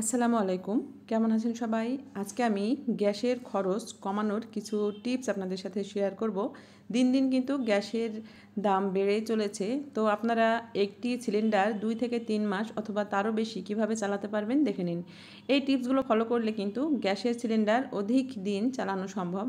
আসসালামু আলাইকুম কেমন আছেন সবাই আজকে আমি গ্যাসের খরচ কমানোর কিছু টিপস আপনাদের সাথে শেয়ার করব দিন দিন কিন্তু গ্যাসের দাম বেড়েই চলেছে তো আপনারা একটি সিলিন্ডার দুই থেকে তিন মাস অথবা তারও বেশি কিভাবে চালাতে পারবেন দেখে নিন এই টিপসগুলো ফলো করলে কিন্তু গ্যাসের সিলিন্ডার অধিক দিন চালানো সম্ভব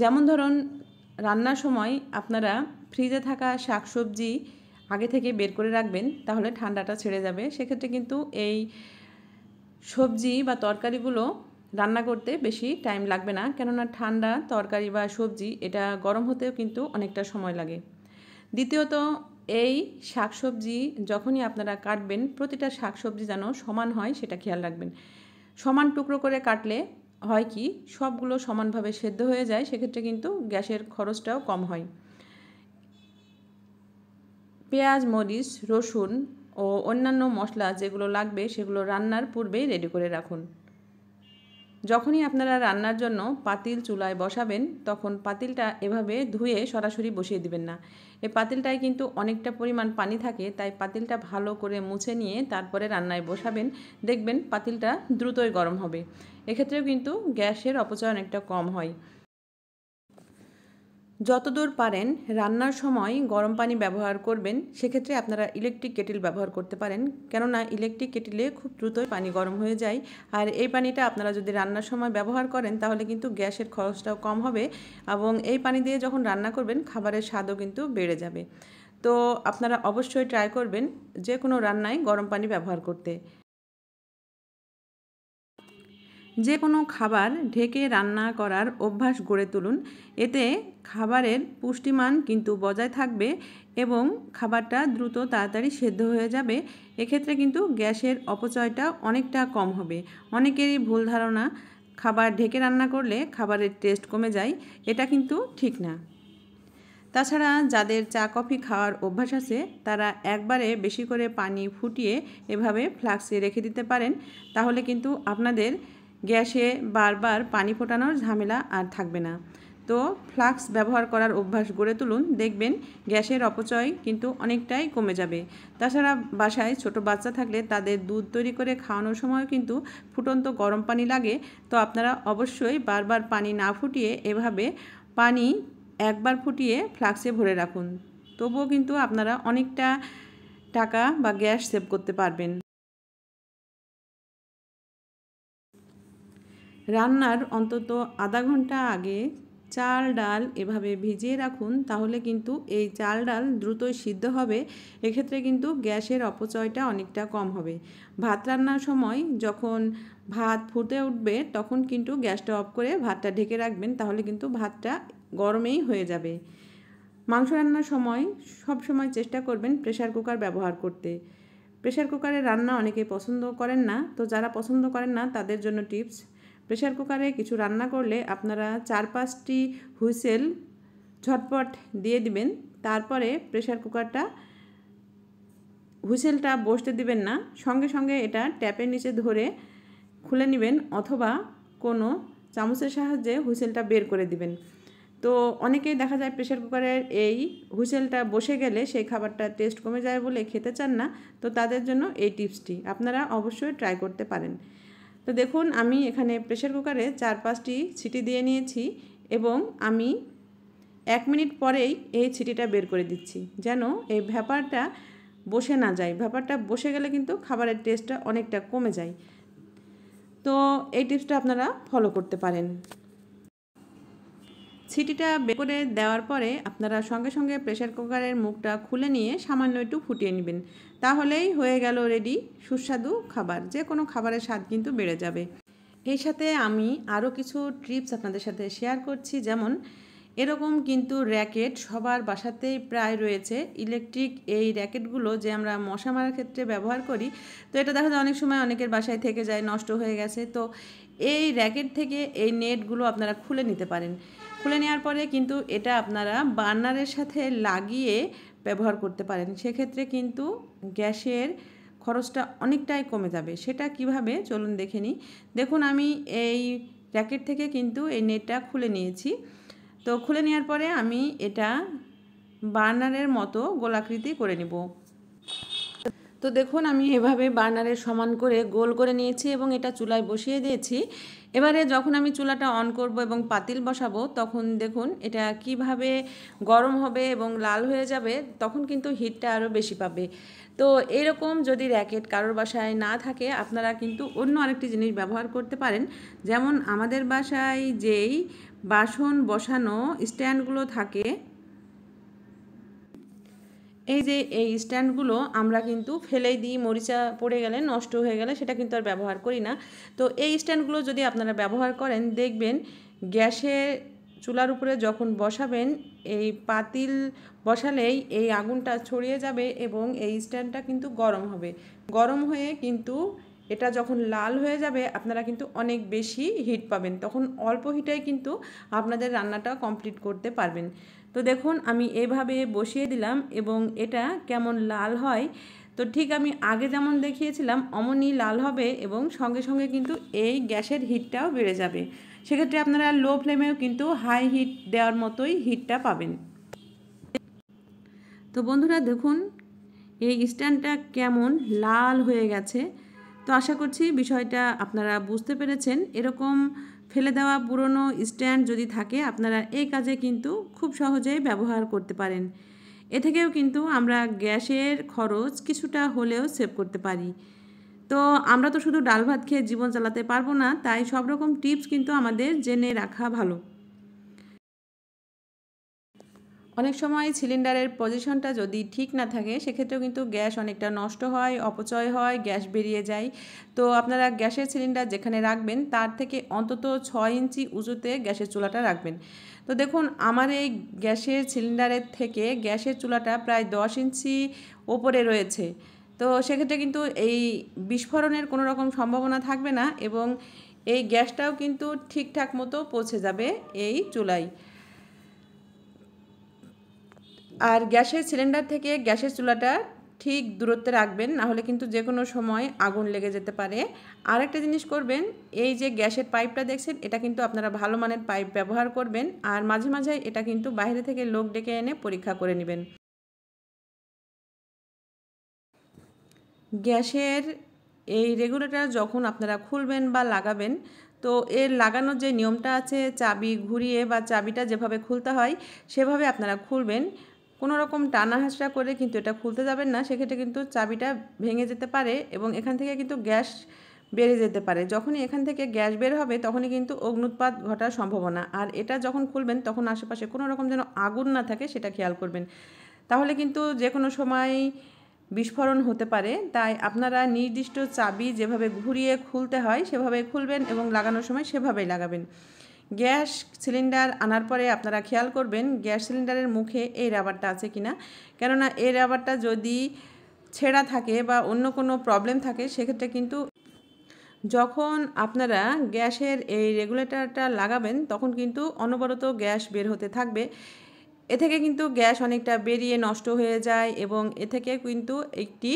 যেমন ধরুন রান্নার সময় আপনারা ফ্রিজে থাকা শাকসবজি আগে থেকে বের করে রাখবেন তাহলে ঠান্ডাটা ছেড়ে যাবে সেক্ষেত্রে কিন্তু এই সবজি বা তরকারিগুলো রান্না করতে বেশি টাইম লাগবে না কেননা ঠান্ডা তরকারি বা সবজি এটা গরম হতেও কিন্তু অনেকটা সময় লাগে দ্বিতীয়ত এই শাকসবজি যখনই আপনারা কাটবেন প্রতিটা শাকসবজি যেন সমান হয় সেটা খেয়াল রাখবেন সমান টুকরো করে কাটলে হয় কি সবগুলো সমানভাবে সেদ্ধ হয়ে যায় সেক্ষেত্রে কিন্তু গ্যাসের খরচটাও কম হয় পেঁয়াজ মরিচ রসুন ও অন্যান্য মশলা যেগুলো লাগবে সেগুলো রান্নার পূর্বেই রেডি করে রাখুন যখনই আপনারা রান্নার জন্য পাতিল চুলায় বসাবেন তখন পাতিলটা এভাবে ধুয়ে সরাসরি বসিয়ে দিবেন না এই পাতিলটায় কিন্তু অনেকটা পরিমাণ পানি থাকে তাই পাতিলটা ভালো করে মুছে নিয়ে তারপরে রান্নায় বসাবেন দেখবেন পাতিলটা দ্রুতই গরম হবে এক্ষেত্রেও কিন্তু গ্যাসের অপচয় অনেকটা কম হয় যতদূর পারেন রান্নার সময় গরম পানি ব্যবহার করবেন সেক্ষেত্রে আপনারা ইলেকট্রিক কেটেল ব্যবহার করতে পারেন কেননা ইলেকট্রিক কেটেলে খুব দ্রুতই পানি গরম হয়ে যায় আর এই পানিটা আপনারা যদি রান্নার সময় ব্যবহার করেন তাহলে কিন্তু গ্যাসের খরচটাও কম হবে এবং এই পানি দিয়ে যখন রান্না করবেন খাবারের স্বাদও কিন্তু বেড়ে যাবে তো আপনারা অবশ্যই ট্রাই করবেন যে কোনো রান্নায় গরম পানি ব্যবহার করতে যে কোনো খাবার ঢেকে রান্না করার অভ্যাস গড়ে তুলুন এতে খাবারের পুষ্টিমান কিন্তু বজায় থাকবে এবং খাবারটা দ্রুত তাড়াতাড়ি সেদ্ধ হয়ে যাবে এক্ষেত্রে কিন্তু গ্যাসের অপচয়টা অনেকটা কম হবে অনেকেরই ভুল ধারণা খাবার ঢেকে রান্না করলে খাবারের টেস্ট কমে যায় এটা কিন্তু ঠিক না তাছাড়া যাদের চা কফি খাওয়ার অভ্যাস আছে তারা একবারে বেশি করে পানি ফুটিয়ে এভাবে ফ্লাক্সে রেখে দিতে পারেন তাহলে কিন্তু আপনাদের গ্যাসে বারবার পানি ফোটানোর ঝামেলা আর থাকবে না তো ফ্লাক্স ব্যবহার করার অভ্যাস গড়ে তুলুন দেখবেন গ্যাসের অপচয় কিন্তু অনেকটাই কমে যাবে তাছাড়া বাসায় ছোট বাচ্চা থাকলে তাদের দুধ তৈরি করে খাওয়ানোর সময় কিন্তু ফুটন্ত গরম পানি লাগে তো আপনারা অবশ্যই বারবার পানি না ফুটিয়ে এভাবে পানি একবার ফুটিয়ে ফ্লাক্সে ভরে রাখুন তবুও কিন্তু আপনারা অনেকটা টাকা বা গ্যাস সেভ করতে পারবেন রান্নার অন্তত আধা ঘন্টা আগে চাল ডাল এভাবে ভিজিয়ে রাখুন তাহলে কিন্তু এই চাল ডাল দ্রুতই সিদ্ধ হবে এক্ষেত্রে কিন্তু গ্যাসের অপচয়টা অনেকটা কম হবে ভাত রান্নার সময় যখন ভাত ফুটে উঠবে তখন কিন্তু গ্যাসটা অফ করে ভাতটা ঢেকে রাখবেন তাহলে কিন্তু ভাতটা গরমেই হয়ে যাবে মাংস রান্নার সময় সব সময় চেষ্টা করবেন প্রেশার কুকার ব্যবহার করতে প্রেশার কুকারে রান্না অনেকে পছন্দ করেন না তো যারা পছন্দ করেন না তাদের জন্য টিপস প্রেশার কুকারে কিছু রান্না করলে আপনারা চার পাঁচটি হুইসেল ঝটপট দিয়ে দিবেন তারপরে প্রেশার কুকারটা হুইসেলটা বসতে দিবেন না সঙ্গে সঙ্গে এটা ট্যাপের নিচে ধরে খুলে নেবেন অথবা কোনো চামচের সাহায্যে হুইসেলটা বের করে দিবেন তো অনেকেই দেখা যায় প্রেশার কুকারের এই হুইসেলটা বসে গেলে সেই খাবারটা টেস্ট কমে যায় বলে খেতে চান না তো তাদের জন্য এই টিপসটি আপনারা অবশ্যই ট্রাই করতে পারেন তো দেখুন আমি এখানে প্রেশার কুকারে চার পাঁচটি সিটি দিয়ে নিয়েছি এবং আমি এক মিনিট পরেই এই ছিটিটা বের করে দিচ্ছি যেন এই ভ্যাপারটা বসে না যায় ভ্যাপারটা বসে গেলে কিন্তু খাবারের টেস্টটা অনেকটা কমে যায় তো এই টিপসটা আপনারা ফলো করতে পারেন ছিটিটা বের করে দেওয়ার পরে আপনারা সঙ্গে সঙ্গে প্রেশার কুকারের মুখটা খুলে নিয়ে সামান্য একটু ফুটিয়ে নেবেন তাহলেই হয়ে গেল রেডি সুস্বাদু খাবার যে কোনো খাবারের স্বাদ কিন্তু বেড়ে যাবে এর সাথে আমি আরও কিছু ট্রিপস আপনাদের সাথে শেয়ার করছি যেমন এরকম কিন্তু র্যাকেট সবার বাসাতেই প্রায় রয়েছে ইলেকট্রিক এই র্যাকেটগুলো যে আমরা মশা মারার ক্ষেত্রে ব্যবহার করি তো এটা দেখা যায় অনেক সময় অনেকের বাসায় থেকে যায় নষ্ট হয়ে গেছে তো এই র্যাকেট থেকে এই নেটগুলো আপনারা খুলে নিতে পারেন খুলে নেওয়ার পরে কিন্তু এটা আপনারা বার্নারের সাথে লাগিয়ে ব্যবহার করতে পারেন সেক্ষেত্রে কিন্তু গ্যাসের খরচটা অনেকটাই কমে যাবে সেটা কিভাবে চলুন দেখে নিই দেখুন আমি এই র্যাকেট থেকে কিন্তু এই নেটটা খুলে নিয়েছি তো খুলে নেওয়ার পরে আমি এটা বার্নারের মতো গোলাকৃতি করে নিব তো দেখুন আমি এভাবে বার্নারের সমান করে গোল করে নিয়েছি এবং এটা চুলায় বসিয়ে দিয়েছি এবারে যখন আমি চুলাটা অন করব এবং পাতিল বসাবো তখন দেখুন এটা কিভাবে গরম হবে এবং লাল হয়ে যাবে তখন কিন্তু হিটটা আরও বেশি পাবে তো এরকম যদি র্যাকেট কারোর বাসায় না থাকে আপনারা কিন্তু অন্য আরেকটি জিনিস ব্যবহার করতে পারেন যেমন আমাদের বাসায় যেই বাসন বসানো স্ট্যান্ডগুলো থাকে এই যে এই স্ট্যান্ডগুলো আমরা কিন্তু ফেলেই দিই মরিচা পড়ে গেলে নষ্ট হয়ে গেলে সেটা কিন্তু আর ব্যবহার করি না তো এই স্ট্যান্ডগুলো যদি আপনারা ব্যবহার করেন দেখবেন গ্যাসে চুলার উপরে যখন বসাবেন এই পাতিল বসালেই এই আগুনটা ছড়িয়ে যাবে এবং এই স্ট্যান্ডটা কিন্তু গরম হবে গরম হয়ে কিন্তু এটা যখন লাল হয়ে যাবে আপনারা কিন্তু অনেক বেশি হিট পাবেন তখন অল্প হিটাই কিন্তু আপনাদের রান্নাটা কমপ্লিট করতে পারবেন তো দেখুন আমি এভাবে বসিয়ে দিলাম এবং এটা কেমন লাল হয় তো ঠিক আমি আগে যেমন দেখিয়েছিলাম অমনই লাল হবে এবং সঙ্গে সঙ্গে কিন্তু এই গ্যাসের হিটটাও বেড়ে যাবে সেক্ষেত্রে আপনারা লো ফ্লেমেও কিন্তু হাই হিট দেওয়ার মতোই হিটটা পাবেন তো বন্ধুরা দেখুন এই স্ট্যান্ডটা কেমন লাল হয়ে গেছে তো আশা করছি বিষয়টা আপনারা বুঝতে পেরেছেন এরকম ফেলে দেওয়া পুরনো স্ট্যান্ড যদি থাকে আপনারা এই কাজে কিন্তু খুব সহজেই ব্যবহার করতে পারেন এ থেকেও কিন্তু আমরা গ্যাসের খরচ কিছুটা হলেও সেভ করতে পারি তো আমরা তো শুধু ডাল ভাত খেয়ে জীবন চালাতে পারবো না তাই সব রকম টিপস কিন্তু আমাদের জেনে রাখা ভালো অনেক সময় সিলিন্ডারের পজিশনটা যদি ঠিক না থাকে সেক্ষেত্রেও কিন্তু গ্যাস অনেকটা নষ্ট হয় অপচয় হয় গ্যাস বেরিয়ে যায় তো আপনারা গ্যাসের সিলিন্ডার যেখানে রাখবেন তার থেকে অন্তত ছয় ইঞ্চি উঁচুতে গ্যাসের চুলাটা রাখবেন তো দেখুন আমার এই গ্যাসের সিলিন্ডারের থেকে গ্যাসের চুলাটা প্রায় দশ ইঞ্চি ওপরে রয়েছে তো সেক্ষেত্রে কিন্তু এই বিস্ফোরণের কোনো রকম সম্ভাবনা থাকবে না এবং এই গ্যাসটাও কিন্তু ঠিকঠাক মতো পৌঁছে যাবে এই চুলায় আর গ্যাসের সিলিন্ডার থেকে গ্যাসের চুলাটা ঠিক দূরত্বে রাখবেন নাহলে কিন্তু যে কোনো সময় আগুন লেগে যেতে পারে আর একটা জিনিস করবেন এই যে গ্যাসের পাইপটা দেখছেন এটা কিন্তু আপনারা ভালো মানের পাইপ ব্যবহার করবেন আর মাঝে মাঝে এটা কিন্তু বাইরে থেকে লোক ডেকে এনে পরীক্ষা করে নেবেন গ্যাসের এই রেগুলেটর যখন আপনারা খুলবেন বা লাগাবেন তো এর লাগানোর যে নিয়মটা আছে চাবি ঘুরিয়ে বা চাবিটা যেভাবে খুলতে হয় সেভাবে আপনারা খুলবেন কোনো রকম টানা হাঁসড়া করে কিন্তু এটা খুলতে যাবেন না সেক্ষেত্রে কিন্তু চাবিটা ভেঙে যেতে পারে এবং এখান থেকে কিন্তু গ্যাস বেড়ে যেতে পারে যখনই এখান থেকে গ্যাস বের হবে তখনই কিন্তু অগ্নুৎপাত ঘটার সম্ভাবনা আর এটা যখন খুলবেন তখন আশেপাশে কোনো রকম যেন আগুন না থাকে সেটা খেয়াল করবেন তাহলে কিন্তু যে কোনো সময় বিস্ফোরণ হতে পারে তাই আপনারা নির্দিষ্ট চাবি যেভাবে ঘুরিয়ে খুলতে হয় সেভাবে খুলবেন এবং লাগানোর সময় সেভাবেই লাগাবেন গ্যাস সিলিন্ডার আনার পরে আপনারা খেয়াল করবেন গ্যাস সিলিন্ডারের মুখে এই রাবারটা আছে কিনা কেননা এই রাবারটা যদি ছেঁড়া থাকে বা অন্য কোনো প্রবলেম থাকে সেক্ষেত্রে কিন্তু যখন আপনারা গ্যাসের এই রেগুলেটরটা লাগাবেন তখন কিন্তু অনবরত গ্যাস বের হতে থাকবে এ থেকে কিন্তু গ্যাস অনেকটা বেরিয়ে নষ্ট হয়ে যায় এবং এ থেকে কিন্তু একটি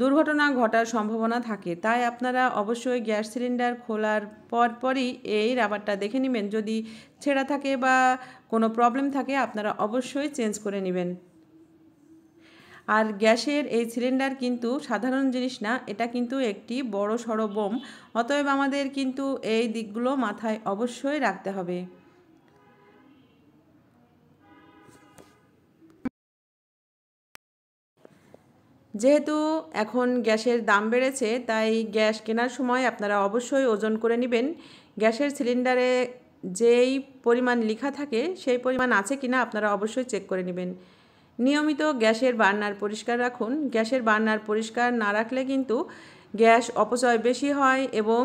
দুর্ঘটনা ঘটার সম্ভাবনা থাকে তাই আপনারা অবশ্যই গ্যাস সিলিন্ডার খোলার পরপরই এই রাবারটা দেখে নেবেন যদি ছেঁড়া থাকে বা কোনো প্রবলেম থাকে আপনারা অবশ্যই চেঞ্জ করে নেবেন আর গ্যাসের এই সিলিন্ডার কিন্তু সাধারণ জিনিস না এটা কিন্তু একটি বড় সড়ো বোম অতএব আমাদের কিন্তু এই দিকগুলো মাথায় অবশ্যই রাখতে হবে যেহেতু এখন গ্যাসের দাম বেড়েছে তাই গ্যাস কেনার সময় আপনারা অবশ্যই ওজন করে নেবেন গ্যাসের সিলিন্ডারে যেই পরিমাণ লেখা থাকে সেই পরিমাণ আছে কিনা আপনারা অবশ্যই চেক করে নেবেন নিয়মিত গ্যাসের বার্নার পরিষ্কার রাখুন গ্যাসের বার্নার পরিষ্কার না রাখলে কিন্তু গ্যাস অপচয় বেশি হয় এবং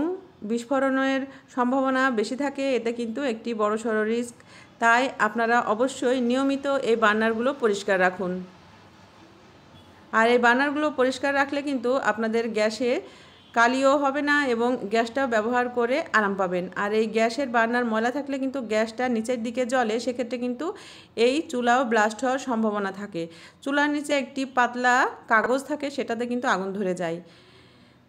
বিস্ফোরণের সম্ভাবনা বেশি থাকে এতে কিন্তু একটি বড়সড় রিস্ক তাই আপনারা অবশ্যই নিয়মিত এই বার্নারগুলো পরিষ্কার রাখুন আর এই বার্নারগুলো পরিষ্কার রাখলে কিন্তু আপনাদের গ্যাসে কালিও হবে না এবং গ্যাসটা ব্যবহার করে আরাম পাবেন আর এই গ্যাসের বার্নার ময়লা থাকলে কিন্তু গ্যাসটা নিচের দিকে জ্বলে সেক্ষেত্রে কিন্তু এই চুলাও ব্লাস্ট হওয়ার সম্ভাবনা থাকে চুলার নিচে একটি পাতলা কাগজ থাকে সেটাতে কিন্তু আগুন ধরে যায়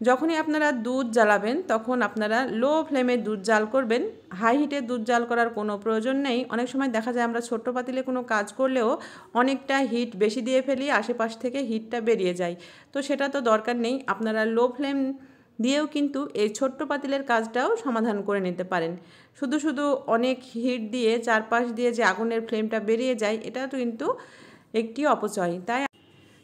যখনই আপনারা দুধ জ্বালাবেন তখন আপনারা লো ফ্লেমে দুধ জাল করবেন হাই হিটে দুধ জাল করার কোনো প্রয়োজন নেই অনেক সময় দেখা যায় আমরা ছোট্ট পাতিলে কোনো কাজ করলেও অনেকটা হিট বেশি দিয়ে ফেলি আশেপাশ থেকে হিটটা বেরিয়ে যায় তো সেটা তো দরকার নেই আপনারা লো ফ্লেম দিয়েও কিন্তু এই ছোট্ট পাতিলের কাজটাও সমাধান করে নিতে পারেন শুধু শুধু অনেক হিট দিয়ে চারপাশ দিয়ে যে আগুনের ফ্লেমটা বেরিয়ে যায় এটা কিন্তু একটি অপচয় তাই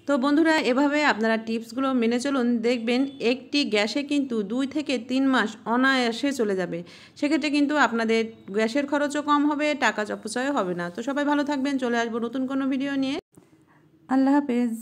তো বন্ধুরা এভাবে আপনারা টিপসগুলো মেনে চলুন দেখবেন একটি গ্যাসে কিন্তু দুই থেকে তিন মাস অনায়াসে চলে যাবে সেক্ষেত্রে কিন্তু আপনাদের গ্যাসের খরচও কম হবে টাকা চপচয় হবে না তো সবাই ভালো থাকবেন চলে আসবো নতুন কোনো ভিডিও নিয়ে আল্লাহ হাফেজ